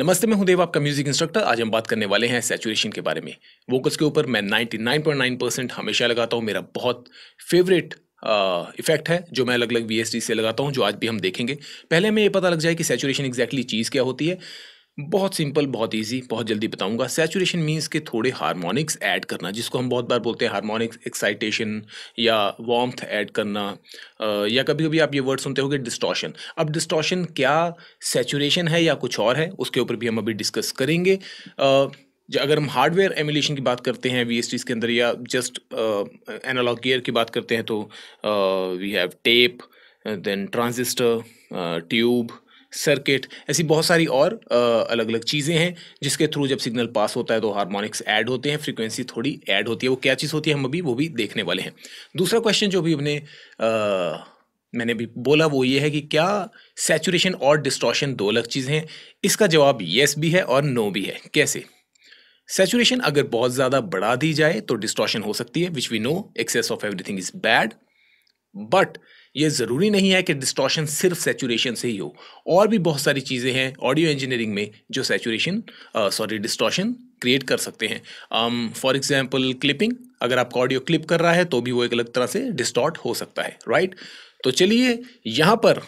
नमस्ते मैं हूं देव आपका म्यूजिक इंस्ट्रक्टर आज हम बात करने वाले हैं सैचुरेशन के बारे में वोकल्स के ऊपर मैं 99.9 परसेंट हमेशा लगाता हूं मेरा बहुत फेवरेट इफेक्ट है जो मैं अलग अलग वी से लगाता हूं जो आज भी हम देखेंगे पहले हमें ये पता लग जाए कि सैचुरेशन एग्जैक्टली चीज़ क्या होती है बहुत सिंपल बहुत इजी बहुत जल्दी बताऊंगा सैचुरेशन मीन्स के थोड़े हारमोनिक्स ऐड करना जिसको हम बहुत बार बोलते हैं हारमोनिक्स एक्साइटेशन या वॉम्थ ऐड करना या कभी कभी आप ये वर्ड सुनते हो कि डिस्टॉशन अब डिस्टॉशन क्या सैचुरेशन है या कुछ और है उसके ऊपर भी हम अभी डिस्कस करेंगे जो अगर हम हार्डवेयर एमुलेशन की बात करते हैं वी के अंदर या जस्ट एनालॉग गियर की बात करते हैं तो we have tape then transistor tube circuit ऐसी बहुत सारी और अलग अलग चीज़ें हैं जिसके थ्रू जब सिग्नल पास होता है तो हार्मोनिक्स ऐड होते हैं फ्रीक्वेंसी थोड़ी ऐड होती है वो क्या चीज़ होती है हम अभी वो भी देखने वाले हैं दूसरा क्वेश्चन जो भी हमने मैंने भी बोला वो ये है कि क्या सेचुरेशन और डिस्टॉशन दो अलग चीज़ें हैं इसका जवाब येस भी है और नो भी है कैसे सेचुरेशन अगर बहुत ज़्यादा बढ़ा दी जाए तो डिस्टॉशन हो सकती है which we know excess of everything is bad but ये ज़रूरी नहीं है कि डिस्टॉशन सिर्फ सेचुरेशन से ही हो और भी बहुत सारी चीज़ें हैं ऑडियो इंजीनियरिंग में जो सेचुरेशन सॉरी डिस्टॉशन क्रिएट कर सकते हैं फॉर एग्जाम्पल क्लिपिंग अगर आपका ऑडियो क्लिप कर रहा है तो भी वो एक अलग तरह से डिस्टॉट हो सकता है राइट right? तो चलिए यहाँ पर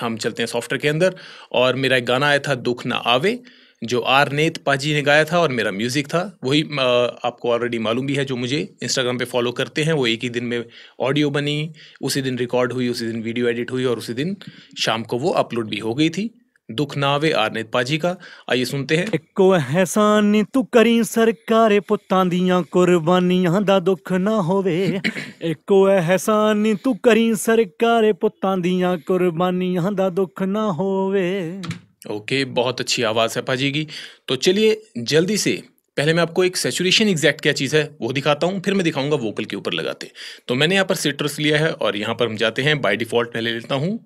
हम चलते हैं सॉफ्टवेयर के अंदर और मेरा एक गाना आया था दुख ना आवे जो आर नेत पाजी ने गाया था और मेरा म्यूज़िक था वही आपको ऑलरेडी मालूम भी है जो मुझे इंस्टाग्राम पे फॉलो करते हैं वो एक ही दिन में ऑडियो बनी उसी दिन रिकॉर्ड हुई उसी दिन वीडियो एडिट हुई और उसी दिन शाम को वो अपलोड भी हो गई थी दुख नावे आरनेत पाजी का आइए सुनते हैं ਇੱਕੋ ਅਹਿਸਾਨ तू करी सरकार ਪੁੱਤਾਂ ਦੀਆਂ ਕੁਰਬਾਨੀਆਂ ਦਾ दुख ना ਹੋਵੇ ਇੱਕੋ ਅਹਿਸਾਨ तू करी सरकार ਪੁੱਤਾਂ ਦੀਆਂ ਕੁਰਬਾਨੀਆਂ ਦਾ दुख ना ਹੋਵੇ ओके बहुत अच्छी आवाज़ है पाजी की तो चलिए जल्दी से पहले मैं आपको एक सेचुरेशन एग्जैक्ट क्या चीज़ है वो दिखाता हूँ फिर मैं दिखाऊंगा वोकल के ऊपर लगाते तो मैंने यहाँ पर सिट्रस लिया है और यहाँ पर हम जाते हैं बाय डिफ़ॉल्ट मैं ले लेता हूँ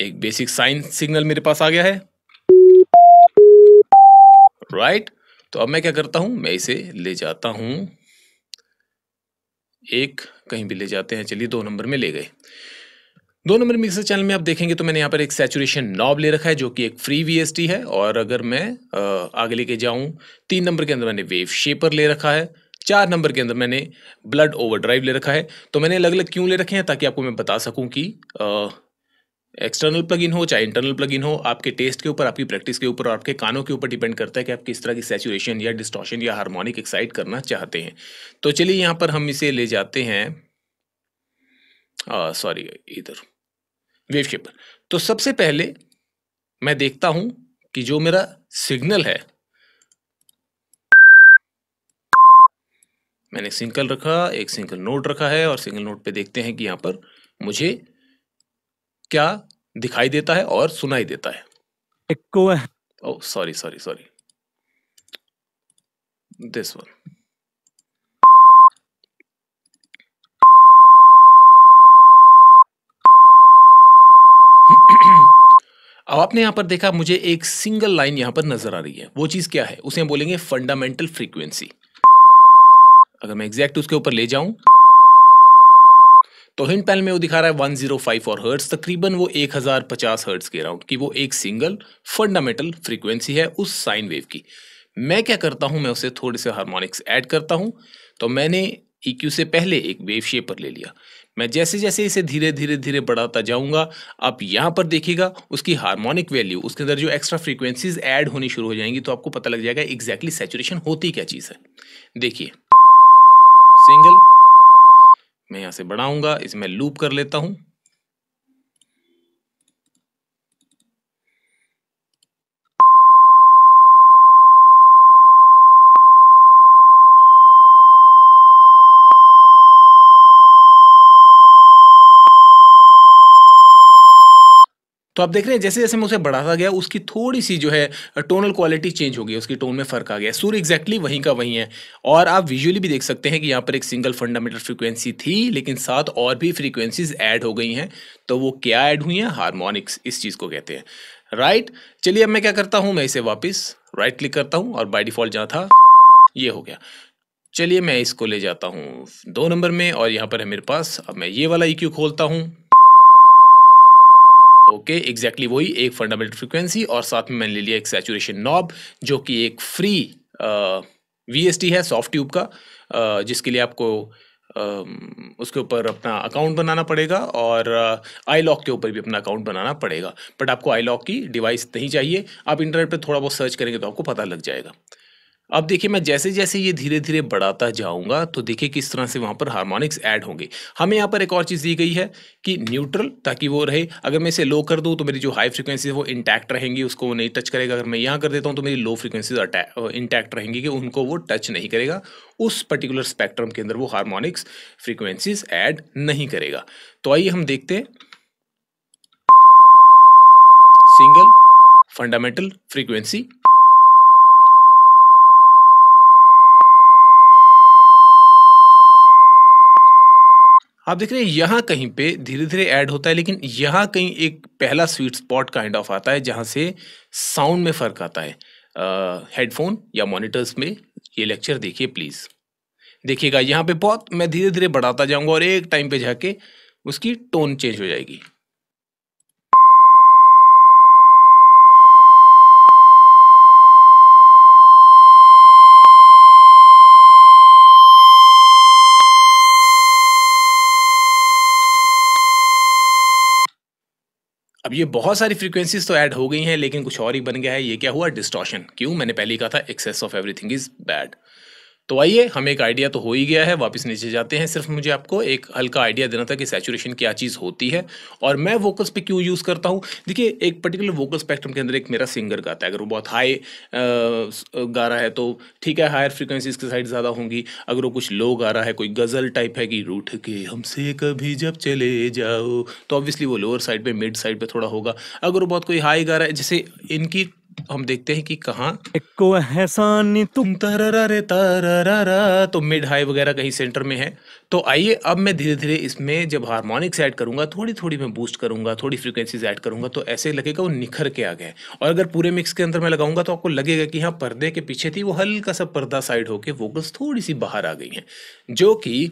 एक बेसिक साइन सिग्नल मेरे पास आ गया है राइट right? तो अब मैं क्या करता हूँ मैं इसे ले जाता हूँ एक कहीं भी ले जाते हैं चलिए दो नंबर में ले गए दो नंबर मिक्सर चैनल में आप देखेंगे तो मैंने यहाँ पर एक सेचुरेशन नॉब ले रखा है जो कि एक फ्री वीएसटी है और अगर मैं आगे लेके जाऊँ तीन नंबर के अंदर मैंने वेव शेपर ले रखा है चार नंबर के अंदर मैंने ब्लड ओवरड्राइव ले रखा है तो मैंने अलग अलग क्यों ले रखे हैं ताकि आपको मैं बता सकूँ कि एक्सटर्नल प्लग इन हो चाहे इंटरनल प्लग इन हो आपके टेस्ट के ऊपर आपकी प्रैक्टिस के ऊपर और आपके कानों के ऊपर डिपेंड करता है कि आप किस तरह की सेचुरेशन या डिस्टॉशन या हारमोनिक एक्साइट करना चाहते हैं तो चलिए यहाँ पर हम इसे ले जाते हैं सॉरी इधर वेव शेप पर तो सबसे पहले मैं देखता हूं कि जो मेरा सिग्नल है मैंने सिंगल रखा एक सिंगल नोट रखा है और सिंगल नोट पे देखते हैं कि यहाँ पर मुझे क्या दिखाई देता है और सुनाई देता है sorry sorry sorry this one अब आपने यहां पर देखा मुझे एक सिंगल लाइन यहां पर नजर आ रही है वो चीज़ क्या है उसे हम बोलेंगे फंडामेंटल फ्रीक्वेंसी अगर मैं एग्जैक्ट उसके ऊपर ले जाऊं तो हिंट पैनल में वो दिखा रहा है 105 जीरो फाइव और हर्ट्स तकरीबन वो 1050 हर्ट्स के अराउंड कि वो एक सिंगल फंडामेंटल फ्रीक्वेंसी है उस साइन वेव की मैं क्या करता हूं मैं उसे थोड़े से हार्मोनिक्स ऐड करता हूं तो मैंने ई e से पहले एक वेव शेपर ले लिया मैं जैसे जैसे इसे धीरे धीरे धीरे बढ़ाता जाऊंगा आप यहाँ पर देखिएगा उसकी हार्मोनिक वैल्यू उसके अंदर जो एक्स्ट्रा फ्रीक्वेंसीज ऐड होनी शुरू हो जाएंगी तो आपको पता लग जाएगा एग्जैक्टली सेचुरेशन होती क्या चीज़ है देखिए सिंगल मैं यहाँ से बढ़ाऊंगा इसे मैं लूप कर लेता हूँ तो आप देख रहे हैं जैसे जैसे मैं उसे बढ़ाता गया उसकी थोड़ी सी जो है टोनल क्वालिटी चेंज हो गई उसकी टोन में फ़र्क आ गया सुर एग्जैक्टली वहीं का वहीं है और आप विजुअली भी देख सकते हैं कि यहाँ पर एक सिंगल फंडामेंटल फ्रिक्वेंसी थी लेकिन साथ और भी फ्रिक्वेंसीज ऐड हो गई हैं तो वो क्या ऐड हुई हैं हारमोनिक्स इस चीज़ को कहते हैं राइट चलिए अब मैं क्या करता हूँ मैं इसे वापस राइट क्लिक करता हूँ और बाई डिफ़ॉल्ट जहाँ था ये हो गया चलिए मैं इसको ले जाता हूँ दो नंबर में और यहाँ पर है मेरे पास अब मैं ये वाला ई e खोलता हूँ ओके एग्जैक्टली वही एक फंडामेंटल फ्रिक्वेंसी और साथ में मैंने ले लिया एक सैचुरेशन नॉब जो कि एक फ्री वी है सॉफ्ट ट्यूब का जिसके लिए आपको उसके ऊपर अपना अकाउंट बनाना पड़ेगा और आई लॉक के ऊपर भी अपना अकाउंट बनाना पड़ेगा बट आपको आई लॉक की डिवाइस नहीं चाहिए आप इंटरनेट पर थोड़ा बहुत सर्च करेंगे तो आपको पता लग जाएगा अब देखिए मैं जैसे जैसे ये धीरे धीरे बढ़ाता जाऊंगा तो देखिए किस तरह से वहां पर हार्मोनिक्स ऐड होंगे हमें यहाँ पर एक और चीज़ दी गई है कि न्यूट्रल ताकि वो रहे अगर मैं इसे लो कर दूँ तो मेरी जो हाई फ्रिक्वेंसी है वो इंटैक्ट रहेंगी उसको वो नहीं टच करेगा अगर मैं यहाँ कर देता हूँ तो मेरी लो फ्रिक्वेंसीज इंटैक्ट रहेंगी कि उनको वो टच नहीं करेगा उस पर्टिकुलर स्पेक्ट्रम के अंदर वो हार्मोनिक्स फ्रिक्वेंसीज ऐड नहीं करेगा तो आइए हम देखते हैं सिंगल फंडामेंटल फ्रीक्वेंसी आप देख रहे हैं यहाँ कहीं पे धीरे धीरे ऐड होता है लेकिन यहाँ कहीं एक पहला स्वीट स्पॉट काइंड ऑफ आता है जहाँ से साउंड में फ़र्क आता है हेडफोन uh, या मॉनिटर्स में ये लेक्चर देखिए प्लीज़ देखिएगा यहाँ पे बहुत मैं धीरे धीरे बढ़ाता जाऊँगा और एक टाइम पे जाके उसकी टोन चेंज हो जाएगी अब ये बहुत सारी फ्रीक्वेंसीज तो ऐड हो गई हैं लेकिन कुछ और ही बन गया है ये क्या हुआ डिस्टॉशन क्यों मैंने पहले कहा था excess of everything is bad तो आइए हम एक आइडिया तो हो ही गया है वापस नीचे जाते हैं सिर्फ मुझे आपको एक हल्का आइडिया देना था कि सैचुरेशन क्या चीज़ होती है और मैं वोकल्स पे क्यों यूज़ करता हूँ देखिए एक पर्टिकुलर वोकल स्पेक्ट्रम के अंदर एक मेरा सिंगर गाता है अगर वो बहुत हाई गा रहा है तो ठीक है हायर फ्रिक्वेंसीज के साइड ज़्यादा होंगी अगर वो कुछ लो गा रहा है कोई गज़ल टाइप है कि रूठ के हमसे कभी जब चले जाओ तो ऑब्वियसली वो लोअर साइड पर मिड साइड पर थोड़ा होगा अगर वो बहुत कोई हाई गा रहा है जैसे इनकी हम देखते हैं कि कहाँ एक तुम तररा रे तररा तो मिड हाई वगैरह कहीं सेंटर में है तो आइए अब मैं धीरे धीरे इसमें जब हारमोनिक्स ऐड करूंगा थोड़ी थोड़ी मैं बूस्ट करूंगा थोड़ी फ्रिक्वेंसीज ऐड करूंगा तो ऐसे लगेगा वो निखर के आ गए और अगर पूरे मिक्स के अंदर मैं लगाऊंगा तो आपको लगेगा कि हाँ पर्दे के पीछे थी वो हल्का सा पर्दा साइड होके वोकल्स थोड़ी सी बाहर आ गई हैं जो कि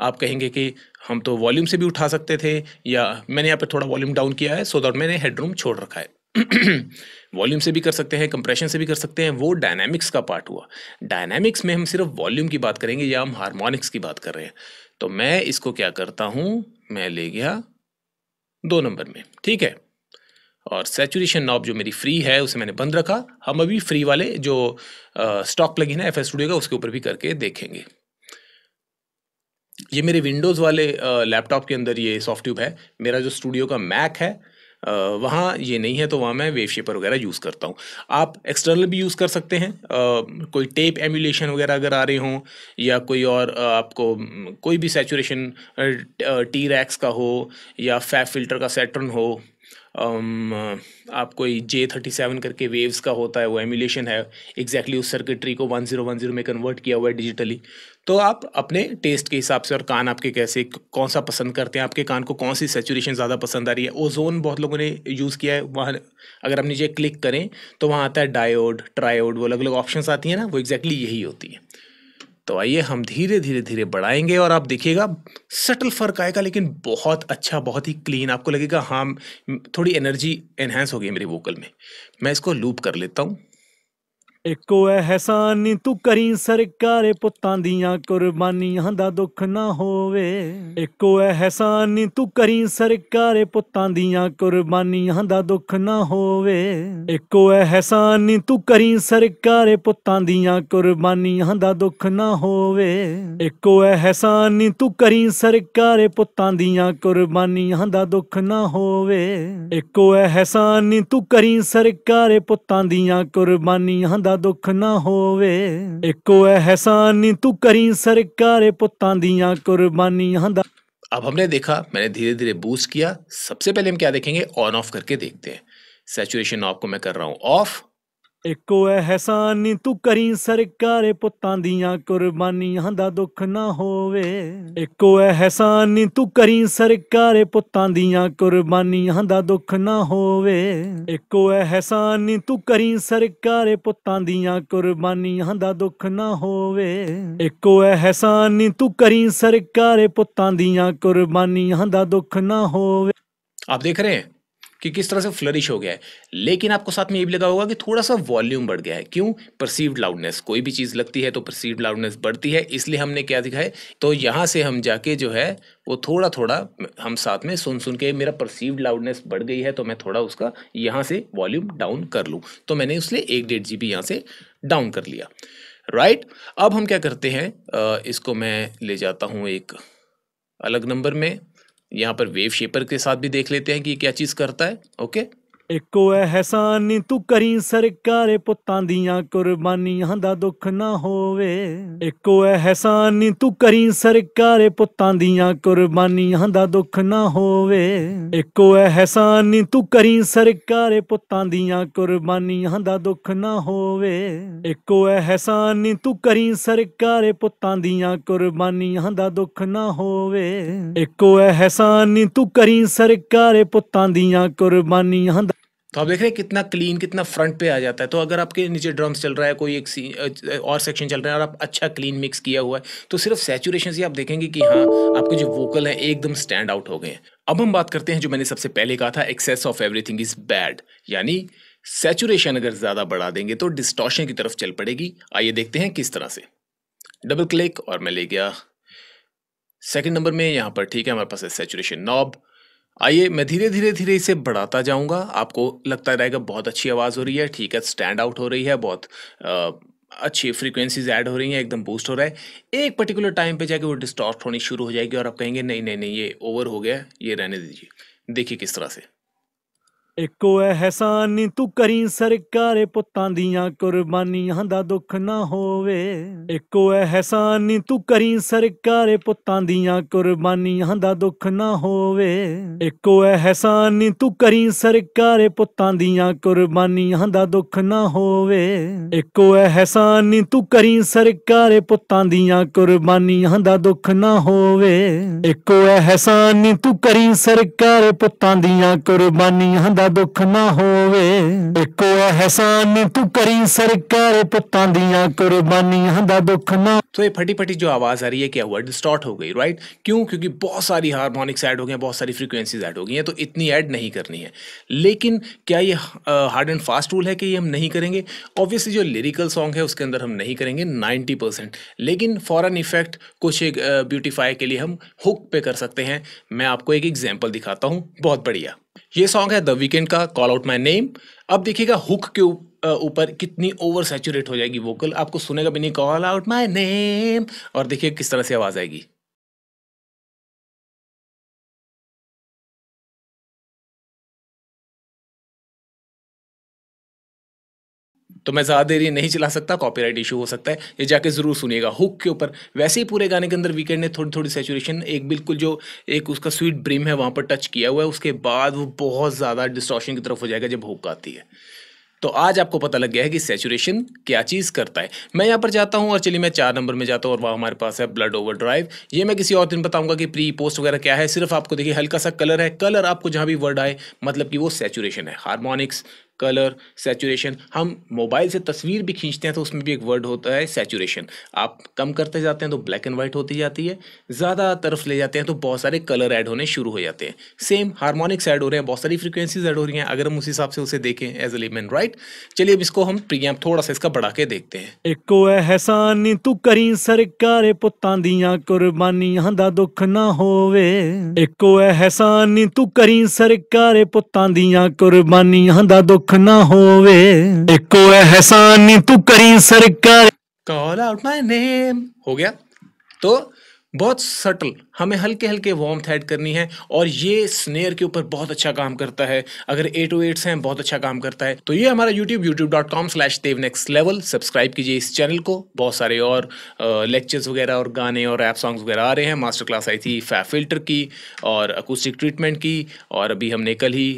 आप कहेंगे कि हम तो वॉल्यूम से भी उठा सकते थे या मैंने यहाँ पर थोड़ा वॉल्यूम डाउन किया है सो दैट मैंने हेडरूम छोड़ रखा है वॉल्यूम से भी कर सकते हैं कंप्रेशन से भी कर सकते हैं वो डायनामिक्स का पार्ट हुआ डायनामिक्स में हम सिर्फ वॉल्यूम की बात करेंगे या हम हारमोनिक्स की बात कर रहे हैं तो मैं इसको क्या करता हूँ मैं ले गया दो नंबर में ठीक है और सेचुरेशन नॉब जो मेरी फ्री है उसे मैंने बंद रखा हम अभी फ्री वाले जो स्टॉक लगी है एफ एस स्टूडियो का उसके ऊपर भी करके देखेंगे ये मेरे विंडोज़ वाले लैपटॉप के अंदर ये सॉफ्ट ट्यूब है मेरा जो स्टूडियो का मैक है वहाँ ये नहीं है तो वहाँ मैं वेव शेपर वगैरह यूज़ करता हूँ आप एक्सटर्नल भी यूज़ कर सकते हैं कोई टेप एम्यूलेशन वगैरह अगर आ रहे हों या कोई और आपको कोई भी सेचुरेशन टी रैक्स का हो या फैफ फिल्टर का सेटर्न हो Um, आप कोई जे थर्टी सेवन करके वेव्स का होता है वो एमुलेशन है एग्जैक्टली exactly उस सर्किटरी को वन ज़ीरो वन ज़ीरो में कन्वर्ट किया हुआ है डिजिटली तो आप अपने टेस्ट के हिसाब से और कान आपके कैसे कौन सा पसंद करते हैं आपके कान को कौन सी सेचुरेशन ज़्यादा पसंद आ रही है ओजोन बहुत लोगों ने यूज़ किया है वहाँ अगर हम नीचे क्लिक करें तो वहाँ आता है डायोड ट्रायोड वो अलग अलग ऑप्शन आती हैं ना वो एग्जैक्टली exactly यही होती है तो आइए हम धीरे धीरे धीरे बढ़ाएंगे और आप देखिएगा सटल फर्क आएगा लेकिन बहुत अच्छा बहुत ही क्लीन आपको लगेगा हाँ थोड़ी एनर्जी एनहेंस हो गई मेरे वोकल में मैं इसको लूप कर लेता हूँ ਇੱਕੋ ਅਹਿਸਾਨ ਤੂੰ ਕਰੀ ਸਰਕਾਰੇ ਪੁੱਤਾਂ ਦੀਆਂ ਕੁਰਬਾਨੀਆਂ ਦਾ ਦੁੱਖ ਨਾ ਹੋਵੇ ਇੱਕੋ ਅਹਿਸਾਨ ਤੂੰ ਕਰੀ ਸਰਕਾਰੇ ਪੁੱਤਾਂ ਦੀਆਂ ਕੁਰਬਾਨੀਆਂ ਦਾ ਦੁੱਖ ਨਾ ਹੋਵੇ ਇੱਕੋ ਅਹਿਸਾਨ ਤੂੰ ਕਰੀ ਸਰਕਾਰੇ ਪੁੱਤਾਂ ਦੀਆਂ ਕੁਰਬਾਨੀਆਂ ਦਾ ਦੁੱਖ ਨਾ ਹੋਵੇ ਇੱਕੋ ਅਹਿਸਾਨ ਤੂੰ ਕਰੀ ਸਰਕਾਰੇ ਪੁੱਤਾਂ ਦੀਆਂ ਕੁਰਬਾਨੀਆਂ ਦਾ ਦੁੱਖ ਨਾ ਹੋਵੇ ਇੱਕੋ ਅਹਿਸਾਨ ਤੂੰ ਕਰੀ ਸਰਕਾਰੇ ਪੁੱਤਾਂ ਦੀਆਂ ਕੁਰਬਾਨੀਆਂ ਦਾ दुख ना हो वे ਇੱਕੋ एहसानी तू करी ਕਰੀ ਸਰਕਾਰੇ दिया कुर्बानी ਕੁਰਬਾਨੀਆਂ ਦਾ अब हमने देखा मैंने धीरे धीरे बूस्ट किया सबसे पहले हम क्या देखेंगे ऑन ऑफ करके देखते हैं ऑफ को मैं कर रहा हूँ ऑफ ਇੱਕੋ ਅਹਿਸਾਨ ਤੂੰ ਕਰੀ ਸਰਕਾਰੇ ਪੁੱਤਾਂ ਦੀਆਂ ਕੁਰਬਾਨੀਆਂ ਦਾ ਦੁੱਖ ਨਾ ਹੋਵੇ ਇੱਕੋ ਅਹਿਸਾਨ ਤੂੰ ਕਰੀ ਸਰਕਾਰੇ ਪੁੱਤਾਂ ਦੀਆਂ ਕੁਰਬਾਨੀਆਂ ਦਾ ਦੁੱਖ ਨਾ ਹੋਵੇ ਇੱਕੋ ਅਹਿਸਾਨ ਤੂੰ ਕਰੀ ਸਰਕਾਰੇ ਪੁੱਤਾਂ ਦੀਆਂ ਕੁਰਬਾਨੀਆਂ ਦਾ ਦੁੱਖ ਨਾ ਹੋਵੇ ਇੱਕੋ ਅਹਿਸਾਨ ਤੂੰ ਕਰੀ ਸਰਕਾਰੇ ਪੁੱਤਾਂ ਦੀਆਂ ਕੁਰਬਾਨੀਆਂ ਦਾ ਦੁੱਖ ਨਾ ਹੋਵੇ आप देख रहे हैं कि किस तरह से फ्लरिश हो गया है लेकिन आपको साथ में ये भी लगा होगा कि थोड़ा सा वॉल्यूम बढ़ गया है क्यों परसीव्ड लाउडनेस कोई भी चीज़ लगती है तो परसीव्ड लाउडनेस बढ़ती है इसलिए हमने क्या दिखाए तो यहाँ से हम जाके जो है वो थोड़ा थोड़ा हम साथ में सुन सुन के मेरा परसीव्ड लाउडनेस बढ़ गई है तो मैं थोड़ा उसका यहाँ से वॉल्यूम डाउन कर लूँ तो मैंने उसलिए एक डेढ़ जी बी यहाँ से डाउन कर लिया राइट अब हम क्या करते हैं इसको मैं ले जाता हूँ एक अलग नंबर में यहाँ पर वेव शेपर के साथ भी देख लेते हैं कि क्या चीज़ करता है ओके ਇੱਕੋ ਐਹਸਾਨੀ ਤੂੰ ਕਰੀ ਸਰਕਾਰੇ ਪੁੱਤਾਂ ਦੀਆਂ ਕੁਰਬਾਨੀਆਂ ਦਾ ਦੁੱਖ ਨਾ ਹੋਵੇ ਇੱਕੋ ਐਹਸਾਨੀ ਤੂੰ ਕਰੀ ਸਰਕਾਰੇ ਪੁੱਤਾਂ ਦੀਆਂ ਕੁਰਬਾਨੀਆਂ ਦਾ ਦੁੱਖ ਨਾ ਹੋਵੇ ਇੱਕੋ ਐਹਸਾਨੀ ਤੂੰ ਕਰੀ ਸਰਕਾਰੇ ਪੁੱਤਾਂ ਦੀਆਂ ਕੁਰਬਾਨੀਆਂ ਦਾ ਦੁੱਖ ਨਾ ਹੋਵੇ ਇੱਕੋ ਐਹਸਾਨੀ ਤੂੰ ਕਰੀ ਸਰਕਾਰੇ ਪੁੱਤਾਂ ਦੀਆਂ ਕੁਰਬਾਨੀਆਂ ਦਾ ਦੁੱਖ ਨਾ ਹੋਵੇ ਇੱਕੋ ਐਹਸਾਨੀ ਤੂੰ ਕਰੀ ਸਰਕਾਰੇ ਪੁੱਤਾਂ ਦੀਆਂ ਕੁਰਬਾਨੀਆਂ ਦਾ तो आप देख रहे हैं कितना क्लीन कितना फ्रंट पे आ जाता है तो अगर आपके नीचे ड्रम्स चल रहा है कोई एक सी और सेक्शन चल रहा है और आप अच्छा क्लीन मिक्स किया हुआ है तो सिर्फ सेचुरेशन से आप देखेंगे कि हाँ आपके जो वोकल हैं एकदम स्टैंड आउट हो गए हैं अब हम बात करते हैं जो मैंने सबसे पहले कहा था excess of everything is bad यानी सेचुरेशन अगर ज़्यादा बढ़ा देंगे तो डिस्टॉशन की तरफ चल पड़ेगी आइए देखते हैं किस तरह से डबल क्लिक और मैं ले गया सेकेंड नंबर में यहाँ पर ठीक है हमारे पास है सेचुरेशन नॉब आइए मैं धीरे धीरे धीरे इसे बढ़ाता जाऊंगा आपको लगता रहेगा बहुत अच्छी आवाज़ हो रही है ठीक है स्टैंड आउट हो रही है बहुत आ, अच्छी फ्रीक्वेंसीज ऐड हो रही हैं एकदम बूस्ट हो रहा है एक पर्टिकुलर टाइम पे जाके वो डिस्टॉर्ट होनी शुरू हो जाएगी और आप कहेंगे नहीं नहीं नहीं ये ओवर हो गया ये रहने दीजिए देखिए किस तरह से ਇੱਕੋ ਐਹਸਾਨ ਤੂੰ ਕਰੀ ਸਰਕਾਰੇ ਪੁੱਤਾਂ ਦੀਆਂ ਕੁਰਬਾਨੀਆਂ ਦਾ ਦੁੱਖ ਨਾ ਹੋਵੇ ਇੱਕੋ ਐਹਸਾਨ ਤੂੰ ਕਰੀ ਸਰਕਾਰੇ ਪੁੱਤਾਂ ਦੀਆਂ ਕੁਰਬਾਨੀਆਂ ਦਾ ਦੁੱਖ ਨਾ ਹੋਵੇ ਇੱਕੋ ਐਹਸਾਨ ਤੂੰ ਕਰੀ ਸਰਕਾਰੇ ਪੁੱਤਾਂ ਦੀਆਂ ਕੁਰਬਾਨੀਆਂ ਦਾ ਦੁੱਖ ਨਾ ਹੋਵੇ ਇੱਕੋ ਐਹਸਾਨ ਤੂੰ ਕਰੀ ਸਰਕਾਰੇ ਪੁੱਤਾਂ ਦੀਆਂ ਕੁਰਬਾਨੀਆਂ ਦਾ ਦੁੱਖ ਨਾ ਹੋਵੇ ਇੱਕੋ ਐਹਸਾਨ ਤੂੰ ਕਰੀ ਸਰਕਾਰੇ ਪੁੱਤਾਂ ਦੀਆਂ ਕੁਰਬਾਨੀਆਂ ਦਾ ਦੁੱਖ ਨਾ ਹੋਵੇ ਇੱਕੋ ਅਹਿਸਾਨ ਤੂੰ ਕਰੀ ਸਰਕਾਰ ਪੁੱਤਾਂ ਦੀਆਂ ਕੁਰਬਾਨੀਆਂ ਦਾ ਦੁੱਖ ਨਾ तो ये फटी फटी जो आवाज़ आ रही है क्या हुआ डिस्टॉर्ट हो गई राइट क्यों क्योंकि बहुत सारी हारमोनिक्स ऐड हो गए बहुत सारी फ्रीक्वेंसीज ऐड हो गई हैं तो इतनी ऐड नहीं करनी है लेकिन क्या ये हार्ड एंड फास्ट रूल है कि ये हम नहीं करेंगे ऑब्वियसली जो लिरिकल सॉन्ग है उसके अंदर हम नहीं करेंगे नाइनटी परसेंट लेकिन फॉर एन इफेक्ट कुछ एक ब्यूटीफाई के लिए हम हुक पे कर सकते हैं मैं आपको एक एग्जाम्पल दिखाता हूँ बहुत बढ़िया ये सॉन्ग है द वीकेंड का कॉल आउट माई नेम अब देखिएगा हुक के ऊपर कितनी ओवर सेचुरेट हो जाएगी वोकल आपको सुनेगा भी नहीं कॉल आउट माई नेम और देखिए किस तरह से आवाज़ आएगी तो मैं ज़्यादा देर ये नहीं चला सकता कॉपी राइट इशू हो सकता है ये जाके ज़रूर सुनिएगा हुक के ऊपर वैसे ही पूरे गाने के अंदर वीकेंड ने थोड़ी थोड़ी सेचुरेशन एक बिल्कुल जो एक उसका स्वीट ब्रिम है वहाँ पर टच किया हुआ है उसके बाद वो बहुत ज़्यादा डिस्ट्रॉशन की तरफ हो जाएगा जब हुक आती है तो आज आपको पता लग गया है कि सेचुरेशन क्या चीज़ करता है मैं यहाँ पर जाता हूँ और चलिए मैं चार नंबर में जाता हूँ और वहाँ हमारे पास है ब्लड ओवर ड्राइव ये मैं किसी और दिन बताऊँगा कि प्री पोस्ट वगैरह क्या है सिर्फ आपको देखिए हल्का सा कलर है कलर आपको जहाँ भी वर्ड आए मतलब कि वो सेचुरेशन है हारमोनिक्स कलर सेचुरेशन हम मोबाइल से तस्वीर भी खींचते हैं तो उसमें भी एक वर्ड होता है सैचुरेशन आप कम करते जाते हैं तो ब्लैक एंड वाइट होती जाती है ज़्यादा तरफ ले जाते हैं तो बहुत सारे कलर ऐड होने शुरू हो जाते हैं सेम हारमोनिक्स ऐड हो रहे हैं बहुत सारी फ्रिक्वेंसीज ऐड हो रही हैं अगर हम उस हिसाब से उसे देखें एज ए राइट चलिए अब इसको हम प्रियम थोड़ा सा इसका बढ़ा के देखते हैं एक एहसान तू करी सरकार पुतान दिया कुर्बानियां दा दुख ना होवे एक एहसान तू करी सरकार कुर्बानियां दा दुख दुख ना होवे एको एहसान तू करी सरकार कॉल आउट माय नेम हो गया तो बहुत सटल हमें हल्के हल्के वॉम ऐड करनी है और ये स्नेयर के ऊपर बहुत अच्छा काम करता है अगर ए टू एट्स हैं बहुत अच्छा काम करता है तो ये हमारा YouTube YouTube dot com slash Dev next level subscribe कीजिए इस चैनल को बहुत सारे और लेक्चर्स वगैरह और गाने और ऐप सॉन्ग्स वगैरह आ रहे हैं मास्टर क्लास आई थी फै फिल्टर की और अकूस्टिक ट्रीटमेंट की और अभी हमने कल ही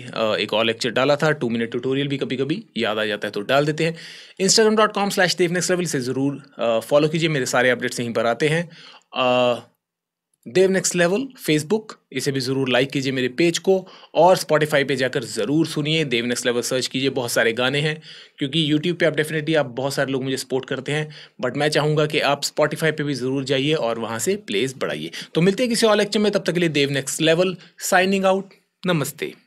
एक और लेक्चर डाला था टू मिनट ट्यूटोरियल भी कभी कभी याद आ जाता है तो डाल देते हैं Instagram dot com slash Dev next level से ज़रूर फॉलो कीजिए मेरे सारे अपडेट्स यहीं पर आते हैं देव नेक्स्ट लेवल फेसबुक इसे भी ज़रूर लाइक कीजिए मेरे पेज को और स्पॉटिफाई पे जाकर ज़रूर सुनिए देव नेक्स्ट लेवल सर्च कीजिए बहुत सारे गाने हैं क्योंकि यूट्यूब पे आप डेफिनेटली आप बहुत सारे लोग मुझे सपोर्ट करते हैं बट मैं चाहूँगा कि आप स्पॉटिफाई पे भी ज़रूर जाइए और वहाँ से प्लेस बढ़ाइए तो मिलते हैं किसी और लेक्चर में तब तक के लिए Dev next level signing out नमस्ते